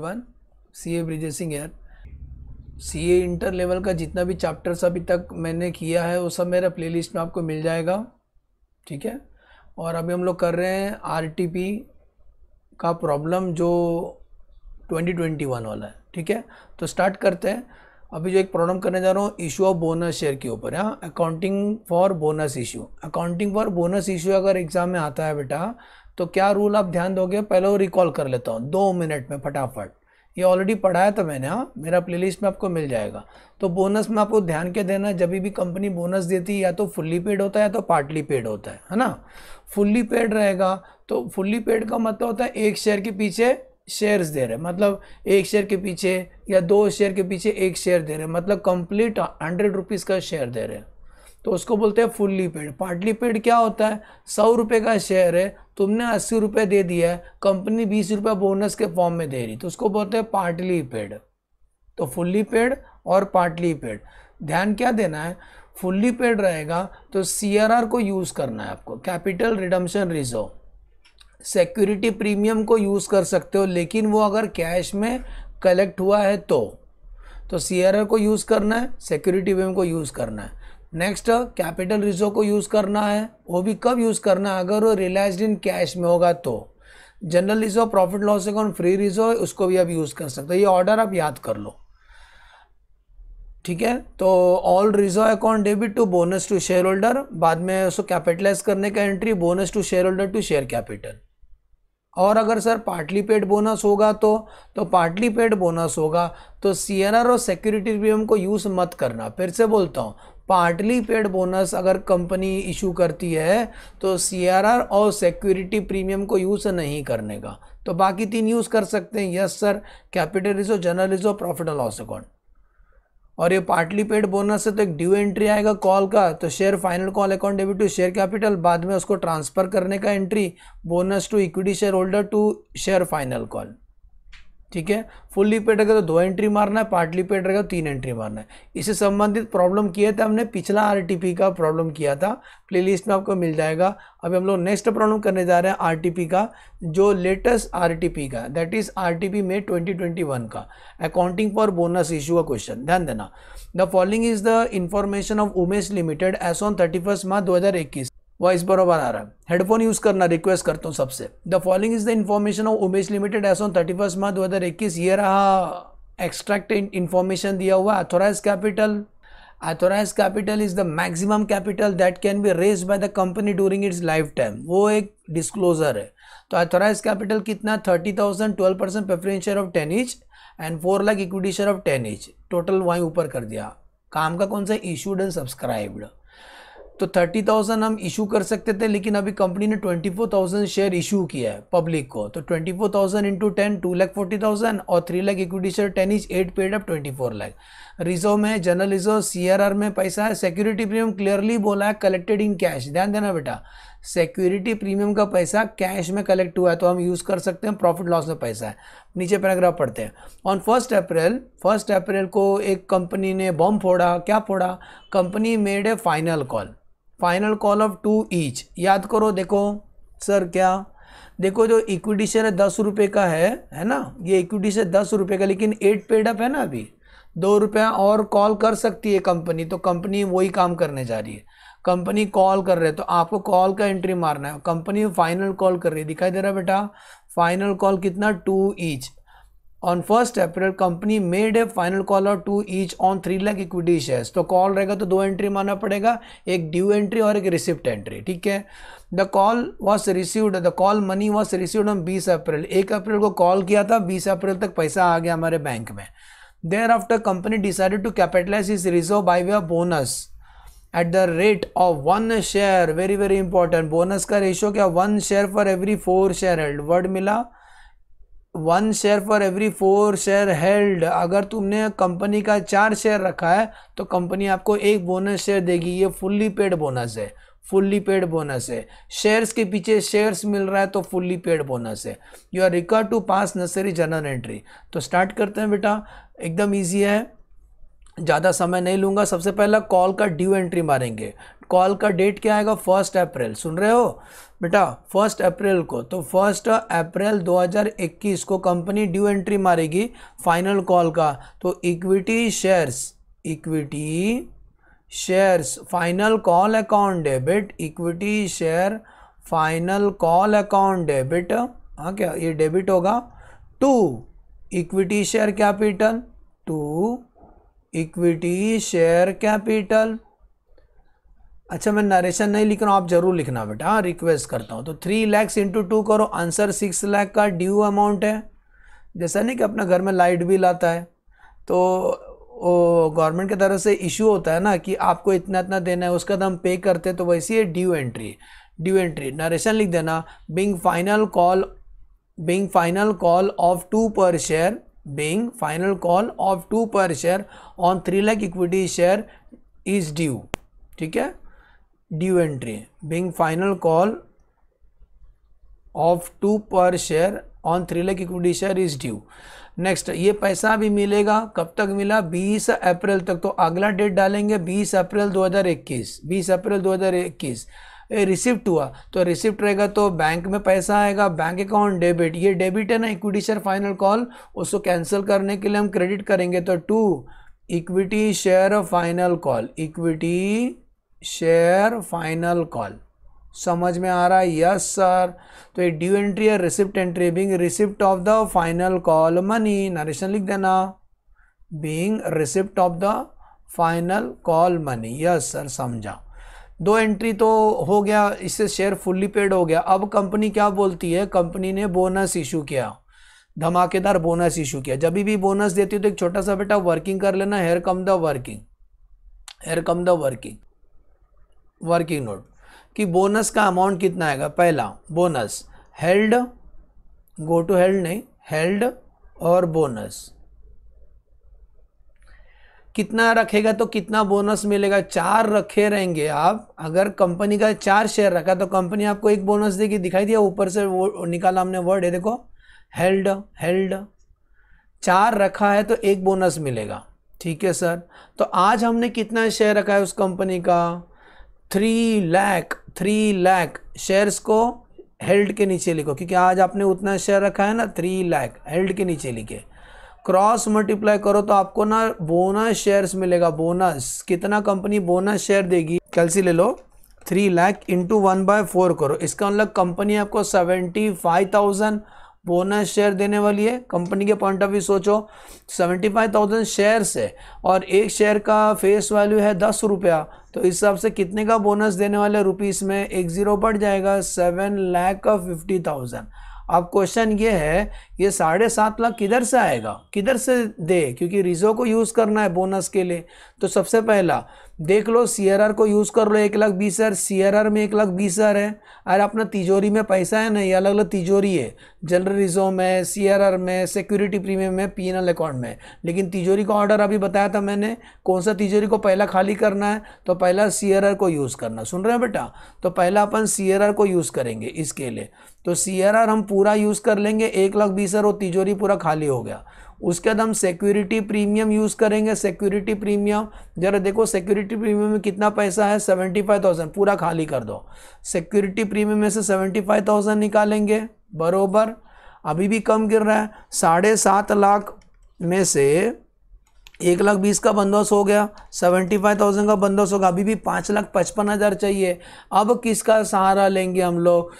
everyone CA Brijesh Singh यार CA inter level का जितना भी चैप्टर्स अभी तक मैंने किया है वो सब मेरा प्लेलिस्ट में आपको मिल जाएगा ठीक है और अभी हम लोग कर रहे हैं आरटीपी का प्रॉब्लम जो 2021 वाला है ठीक है तो स्टार्ट करते हैं अभी जो एक प्रॉब्लम करने जा रहा हूँ इशू ऑफ बोनस शेयर के ऊपर यहाँ accounting for bonus issue accounting for bonus issue अगर एग्ज़ाम में आता है बेटा तो क्या रूल आप ध्यान दोगे पहले वो रिकॉल कर लेता हूँ दो मिनट में फटाफट ये ऑलरेडी पढ़ाया था तो मैंने हाँ मेरा प्लेलिस्ट में आपको मिल जाएगा तो बोनस में आपको ध्यान के देना जब भी कंपनी बोनस देती है या तो फुल्ली पेड होता है या तो पार्टली पेड होता है है ना फुल्ली पेड रहेगा तो फुल्ली पेड का मतलब होता है एक शेयर के पीछे शेयर्स दे रहे मतलब एक शेयर के पीछे या दो शेयर के पीछे एक शेयर दे रहे मतलब कंप्लीट हंड्रेड रुपीज़ का शेयर दे रहे हैं मतलब तो उसको बोलते हैं फुल्ली पेड पार्टली पेड क्या होता है सौ रुपये का शेयर है तुमने अस्सी रुपये दे दिया है कंपनी बीस रुपये बोनस के फॉर्म में दे रही तो उसको बोलते हैं पार्टली पेड तो फुल्ली पेड और पार्टली पेड ध्यान क्या देना है फुल्ली पेड रहेगा तो सी को यूज़ करना है आपको capital redemption reserve security premium को यूज़ कर सकते हो लेकिन वो अगर कैश में कलेक्ट हुआ है तो तो सी को यूज़ करना है सिक्योरिटी प्रीमियम को यूज़ करना है नेक्स्ट कैपिटल रिजर्व को यूज़ करना है वो भी कब यूज़ करना है अगर वो रिलाइज इन कैश में होगा तो general reserve profit loss account free reserve उसको भी आप यूज़ कर सकते हो ये ऑर्डर आप याद कर लो ठीक है तो all reserve account debit to bonus to share holder बाद में उसको कैपिटलाइज करने का entry bonus to share holder to share capital और अगर सर पार्टली पेड बोनस होगा तो तो पार्टली पेड बोनस होगा तो सी एन आर और सिक्योरिटी प्रीमियम को यूज़ मत करना फिर से बोलता हूँ पार्टली पेड बोनस अगर कंपनी इशू करती है तो सीआरआर और सिक्योरिटी प्रीमियम को यूज़ नहीं करने का तो बाकी तीन यूज़ कर सकते हैं yes sir capital reserve general reserve profit and loss account और ये पार्टली पेड बोनस है तो एक ड्यू एंट्री आएगा कॉल का तो share final call account debit to share capital बाद में उसको ट्रांसफ़र करने का entry bonus to equity share holder to share final call ठीक है फुल्ली पेड रहेगा तो दो एंट्री मारना है पार्टली पेड रहेगा तो तीन एंट्री मारना है इससे संबंधित प्रॉब्लम किए थे हमने पिछला आरटीपी का प्रॉब्लम किया था प्लेलिस्ट में आपको मिल जाएगा अभी हम लोग नेक्स्ट प्रॉब्लम करने जा रहे हैं आरटीपी का जो लेटेस्ट आरटीपी का दैट इज आरटीपी में 2021 का अकाउंटिंग फॉर बोनस इशू का क्वेश्चन ध्यान देना the following is the information of Umesh limited as on thirty first March दो वॉइस बराबर आ रहा है हेडफोन यूज़ करना रिक्वेस्ट करता हूँ सबसे the following is the information of Umesh limited as on thirty first March दो हज़ार इक्कीस ये रहा एक्सट्रैक्ट इन्फॉर्मेशन दिया हुआ authorise capital authorise capital is the maximum capital that can be raise by the company during its life time वो एक disclosure है तो अथोराइज कैपिटल कितना thirty thousand twelve percent preference share of ten each and four lakh equity share of ten inch total वहीं ऊपर कर दिया काम का कौन सा इशूड एंड सब्सक्राइब्ड तो थर्टी थाउजेंड हम इशू कर सकते थे लेकिन अभी कंपनी ने twenty four thousand share issue किया है पब्लिक को तो twenty four thousand into ten two lakh forty thousand और three lakh equity share ten is at paid up twenty four lakh reserve में जनरल रिजर्व सीआरआर में पैसा है सिक्योरिटी प्रीमियम क्लियरली बोला है कलेक्टेड इन कैश ध्यान देना बेटा सिक्योरिटी प्रीमियम का पैसा कैश में कलेक्ट हुआ है तो हम यूज़ कर सकते हैं प्रॉफिट लॉस में पैसा है नीचे पैराग्राफ पढ़ते हैं on first April first April को एक कंपनी ने बॉम्ब फोड़ा क्या फोड़ा company made a final call final call of two each याद करो देखो सर क्या देखो जो इक्विटी शेयर है दस रुपये का है है ना ये इक्विटी शेयर दस रुपये का लेकिन एट पेड अप है ना अभी दो रुपया और कॉल कर सकती है कंपनी तो कंपनी वही काम करने जा रही है कंपनी कॉल कर रहे है तो आपको कॉल का एंट्री मारना है कंपनी फाइनल कॉल कर रही है दिखाई दे रहा है बेटा फाइनल कॉल कितना two each on first April company made a final call out two each on three lakh equity shares तो कॉल रहेगा तो दो एंट्री माना पड़ेगा एक ड्यू एंट्री और एक रिसिप्ट एंट्री ठीक है the call was received the call money was received on बीस अप्रैल एक अप्रैल को कॉल किया था बीस अप्रैल तक पैसा आ गया हमारे बैंक में there after company decided to capitalize is reserve by way bonus at the rate of one share very very important bonus का रेशियो क्या one share for every four share held word मिला one share for every four share held अगर तुमने company का चार share रखा है तो कंपनी आपको एक बोनस शेयर देगी ये फुल्ली पेड बोनस है फुल्ली पेड बोनस है शेयर्स के पीछे शेयर्स मिल रहा है तो फुल्ली पेड बोनस है you are required to pass necessary journal entry तो स्टार्ट करते हैं बेटा एकदम ईजी है ज़्यादा समय नहीं लूँगा सबसे पहला कॉल का ड्यू एंट्री मारेंगे कॉल का डेट क्या आएगा फर्स्ट अप्रैल सुन रहे हो बेटा फर्स्ट अप्रैल को तो फर्स्ट अप्रैल 2021 को कंपनी ड्यू एंट्री मारेगी फाइनल कॉल का तो equity shares equity shares final call account debit equity share final call account debit हाँ क्या ये डेबिट होगा to equity share capital to equity share capital अच्छा मैं नरेशन नहीं लिख रहा हूँ आप जरूर लिखना बेटा हाँ रिक्वेस्ट करता हूँ तो थ्री लैक्स इंटू टू करो आंसर सिक्स लैख का ड्यू अमाउंट है जैसा नहीं कि अपना घर में लाइट बिल आता है तो गवर्नमेंट की तरफ से इशू होता है ना कि आपको इतना इतना देना है उसका दम तो हम पे करते तो वैसी है due entry due entry narration लिख देना being final call being final call of two per share being final call of 2 per share on 3 lakh equity share is due ठीक है due entry being final call of 2 per share on 3 lakh equity share is due next ये पैसा भी मिलेगा कब तक मिला 20 अप्रैल तक तो अगला डेट डालेंगे 20 अप्रैल 2021 20 अप्रैल 2021 रिसिप्ट हुआ तो रिसिप्ट रहेगा तो बैंक में पैसा आएगा बैंक अकाउंट डेबिट ये डेबिट है ना इक्विटी शेयर फाइनल कॉल उसको कैंसिल करने के लिए हम क्रेडिट करेंगे तो to equity share final call equity share final call समझ में आ रहा है यस सर तो ये ड्यू एंट्री और receipt entry being receipt of the final call money narration लिख देना being receipt of the final call money yes sir समझा दो एंट्री तो हो गया इससे शेयर फुल्ली पेड हो गया अब कंपनी क्या बोलती है कंपनी ने बोनस इशू किया धमाकेदार बोनस इशू किया जब भी बोनस देती हो तो एक छोटा सा बेटा वर्किंग कर लेना here come the working here come the working working note कि बोनस का अमाउंट कितना आएगा पहला bonus held go to held नहीं हेल्ड और बोनस कितना रखेगा तो कितना बोनस मिलेगा चार रखे रहेंगे आप अगर कंपनी का चार शेयर रखा तो कंपनी आपको एक बोनस देगी दिखाई दिया ऊपर से वो निकाला हमने वर्ड है देखो हेल्ड हेल्ड चार रखा है तो एक बोनस मिलेगा ठीक है सर तो आज हमने कितना शेयर रखा है उस कंपनी का three lakh three lakh shares को हेल्ड के नीचे लिखो क्योंकि आज आपने उतना शेयर रखा है ना थ्री लैख हेल्ड के नीचे लिखे क्रॉस मल्टीप्लाई करो तो आपको ना बोनस शेयर्स मिलेगा बोनस कितना कंपनी बोनस शेयर देगी कैलसी ले लो three lakh into one by four करो इसका मतलब कंपनी आपको seventy five thousand bonus share देने वाली है कंपनी के पॉइंट ऑफ व्यू सोचो सेवेंटी फाइव थाउजेंड शेयर्स है और एक शेयर का फेस वैल्यू है दस रुपया तो इस हिसाब से कितने का बोनस देने वाले रुपीस में एक ज़ीरो बढ़ जाएगा सेवन लाख फिफ्टी थाउजेंड अब क्वेश्चन ये है ये साढ़े सात लाख किधर से आएगा किधर से दे क्योंकि रिजो को यूज़ करना है बोनस के लिए तो सबसे पहला देख लो सी को यूज़ कर लो एक लाख बीस हज़ार सी में एक लाख बीस हज़ार है अरे अपना तिजोरी में पैसा है नहीं अलग अलग तिजोरी है जनरल रिजर्व में सी में सिक्योरिटी प्रीमियम में पी अकाउंट में लेकिन तिजोरी का ऑर्डर अभी बताया था मैंने कौन सा तिजोरी को पहला खाली करना है तो पहला सी को यूज़ करना सुन रहे हैं बेटा तो पहला अपन सी को यूज़ करेंगे इसके लिए तो सी हम पूरा यूज़ कर लेंगे एक लाख बीस हज़ार तिजोरी पूरा खाली हो गया उसके बाद हम सिक्योरिटी प्रीमियम यूज़ करेंगे सिक्योरिटी प्रीमियम जरा देखो सिक्योरिटी प्रीमियम में कितना पैसा है सेवेंटी फाइव थाउजेंड पूरा खाली कर दो सिक्योरिटी प्रीमियम में से सेवेंटी फाइव थाउजेंड निकालेंगे बरोबर अभी भी कम गिर रहा है साढ़े सात लाख में से एक लाख बीस का बंदोबस्त हो गया सेवेंटी फाइव थाउजेंड का बंदोबस्त होगा अभी भी पाँच लाख पचपन हज़ार चाहिए अब किसका सहारा लेंगे हम लोग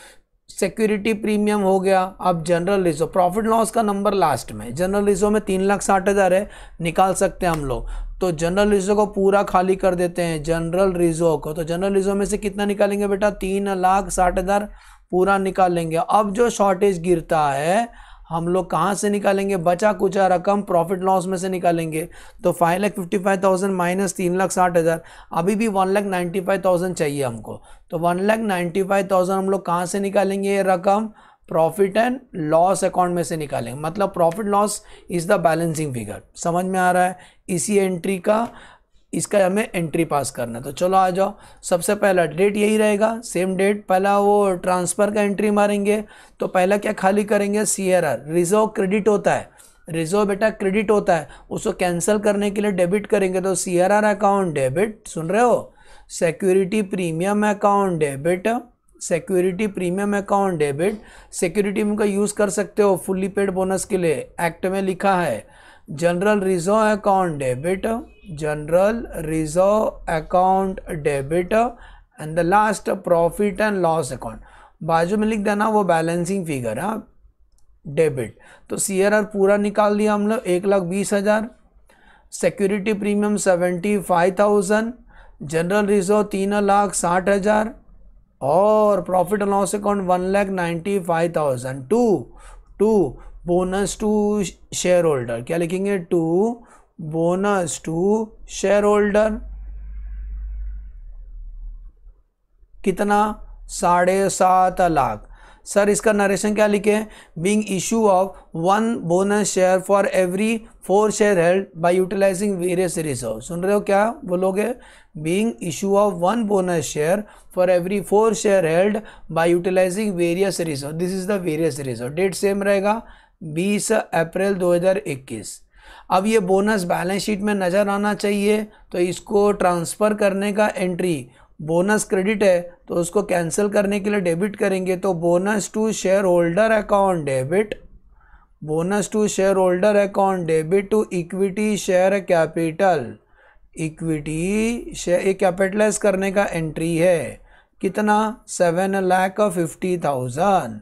सिक्योरिटी प्रीमियम हो गया अब जनरल रिजो प्रॉफिट लॉस का नंबर लास्ट में जनरल रिजो में तीन लाख साठ हज़ार है निकाल सकते हैं हम लोग तो जनरल रिजो को पूरा खाली कर देते हैं जनरल रिजो को तो जनरल रिजो में से कितना निकालेंगे बेटा तीन लाख साठ हज़ार पूरा निकालेंगे अब जो शॉर्टेज गिरता है हम लोग कहाँ से निकालेंगे बचा कुचा रकम प्रॉफिट लॉस में से निकालेंगे तो five lakh fifty five thousand minus तीन लाख साठ हज़ार अभी भी one lakh ninety five thousand चाहिए हमको तो one lakh ninety five thousand हम लोग कहाँ से निकालेंगे ये रकम प्रॉफिट एंड लॉस अकाउंट में से निकालेंगे मतलब profit loss is the balancing figure समझ में आ रहा है इसी एंट्री का इसका हमें एंट्री पास करना है तो चलो आ जाओ सबसे पहला डेट यही रहेगा सेम डेट पहला वो ट्रांसफ़र का एंट्री मारेंगे तो पहला क्या खाली करेंगे C R R reserve credit होता है रिजर्व बेटा क्रेडिट होता है उसको कैंसिल करने के लिए डेबिट करेंगे तो C R R account debit सुन रहे हो security premium account debit security premium account debit security में का यूज़ कर सकते हो फुल्ली पेड बोनस के लिए एक्ट में लिखा है general reserve account debit general reserve account debit and the last profit and loss account बाजू में लिख देना वो बैलेंसिंग फिगर है डेबिट तो सी आर आर पूरा निकाल दिया हम लोग एक लाख बीस हज़ार security premium seventy five thousand general reserve तीन लाख साठ हज़ार और profit and loss account one lakh ninety five thousand to to bonus to share holder क्या लिखेंगे टू bonus to shareholder कितना साढ़े सात लाख सर इसका नरेशन क्या लिखे being issue of one bonus share for every four share held by utilizing various reserve सुन रहे हो क्या बोलोगे being issue of one bonus share for every four share held by utilizing various reserve this is the various reserve date same रहेगा 20 अप्रैल 2021 अब ये bonus balance sheet में नज़र आना चाहिए तो इसको ट्रांसफ़र करने का एंट्री बोनस क्रेडिट है तो उसको कैंसिल करने के लिए डेबिट करेंगे तो bonus to share holder account debit bonus to share holder account debit to equity share capital equity share ये कैपिटलाइज करने का एंट्री है कितना seven lakh fifty thousand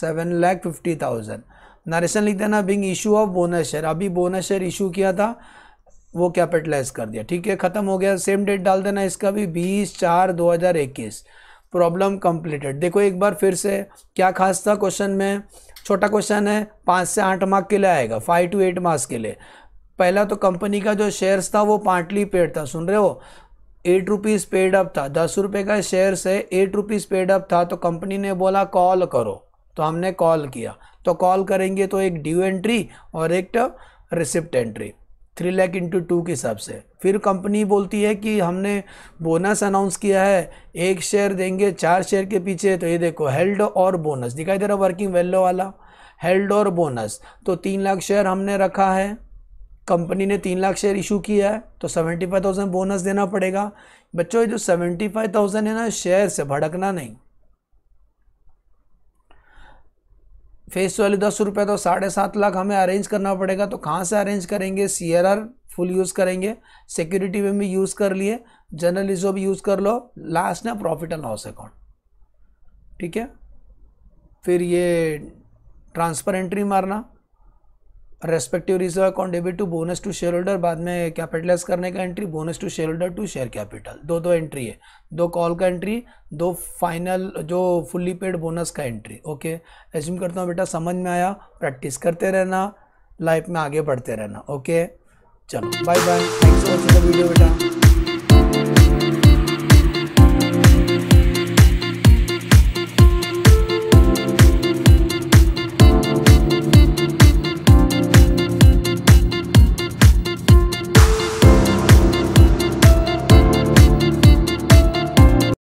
seven lakh fifty thousand narration लिख देना being issue of bonus share अभी bonus share issue किया था वो कैपिटलाइज कर दिया ठीक है ख़त्म हो गया सेम डेट डाल देना इसका भी बीस चार दो हज़ार इक्कीस प्रॉब्लम कंप्लीटेड देखो एक बार फिर से क्या खास था क्वेश्चन में छोटा क्वेश्चन है पाँच से आठ मार्क के लिए आएगा फाइव टू एट मार्क्स के लिए पहला तो कंपनी का जो शेयर्स था वो पार्टली पेड था सुन रहे हो एट रुपीज़ पेड अप था दस रुपये का शेयर्स है एट रुपीज़ पेड अप था तो कंपनी ने बोला कॉल करो तो हमने कॉल किया तो कॉल करेंगे तो एक ड्यू एंट्री और एक receipt entry three lakh into two के हिसाब से फिर कंपनी बोलती है कि हमने बोनस अनाउंस किया है एक शेयर देंगे चार शेयर के पीछे तो ये देखो हेल्ड और बोनस दिखाई दे रहा वर्किंग वैल्यू वाला हेल्ड और बोनस तो तीन लाख शेयर हमने रखा है कंपनी ने तीन लाख शेयर इशू किया है तो सेवेंटी फाइव थाउजेंड बोनस देना पड़ेगा बच्चों ये जो सेवेंटी फाइव थाउजेंड है ना शेयर से भड़कना नहीं फेस वाली दस रुपये तो साढ़े सात लाख हमें अरेंज करना पड़ेगा तो कहाँ से अरेंज करेंगे सी फुल यूज़ करेंगे सिक्योरिटी में भी यूज़ कर लिए जर्नलिज्म भी यूज़ कर लो लास्ट ना प्रॉफिट एंड लॉस अकाउंट ठीक है फिर ये ट्रांसफर एंट्री मारना respective reserve account debit to bonus to share holder बाद में कैपिटलाइज करने का entry bonus to share holder to share capital दो दो तो एंट्री है दो कॉल का एंट्री दो फाइनल जो फुल्ली पेड बोनस का एंट्री ओके एज्यूम करता हूँ बेटा समझ में आया प्रैक्टिस करते रहना लाइफ में आगे बढ़ते रहना ओके चलो bye bye thanks for video बेटा